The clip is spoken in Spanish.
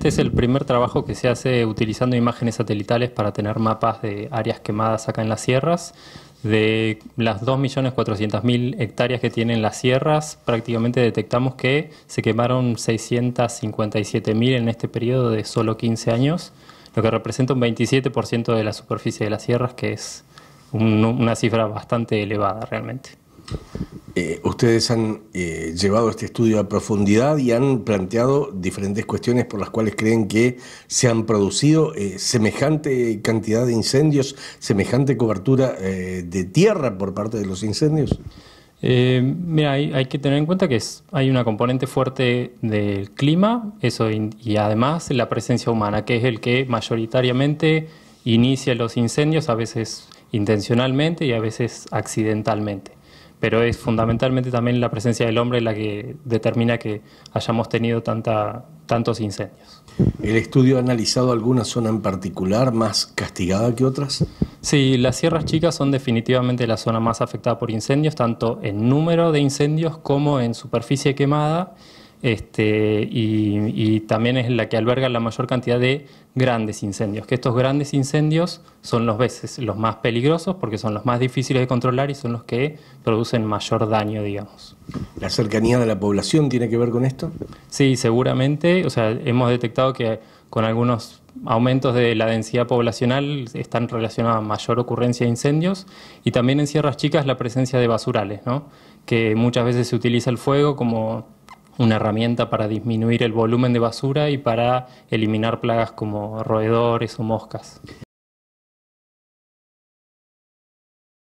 Este es el primer trabajo que se hace utilizando imágenes satelitales para tener mapas de áreas quemadas acá en las sierras. De las 2.400.000 hectáreas que tienen las sierras, prácticamente detectamos que se quemaron 657.000 en este periodo de solo 15 años, lo que representa un 27% de la superficie de las sierras, que es una cifra bastante elevada realmente. Eh, ustedes han eh, llevado este estudio a profundidad y han planteado diferentes cuestiones por las cuales creen que se han producido eh, semejante cantidad de incendios, semejante cobertura de tierra por parte de los incendios. mira, hay, que tener en cuenta que hay una componente fuerte del clima eso y además la presencia humana, que es el que mayoritariamente inicia los incendios, a veces intencionalmente y a veces accidentalmente pero es fundamentalmente también la presencia del hombre la que determina que hayamos tenido tanta, tantos incendios. ¿El estudio ha analizado alguna zona en particular más castigada que otras? Sí, las Sierras Chicas son definitivamente la zona más afectada por incendios, tanto en número de incendios como en superficie quemada este, y, también es la que alberga la mayor cantidad de grandes incendios, que estos grandes incendios son los veces los más peligrosos porque son los más difíciles de controlar y son los que producen mayor daño, digamos. ¿La cercanía de la población tiene que ver con esto? Sí, seguramente, o sea, hemos detectado que con algunos aumentos de la densidad poblacional están relacionados a mayor ocurrencia de incendios y también en sierras chicas la presencia de basurales, ¿no? que muchas veces se utiliza el fuego como una herramienta para disminuir el volumen de basura y para eliminar plagas como roedores o moscas.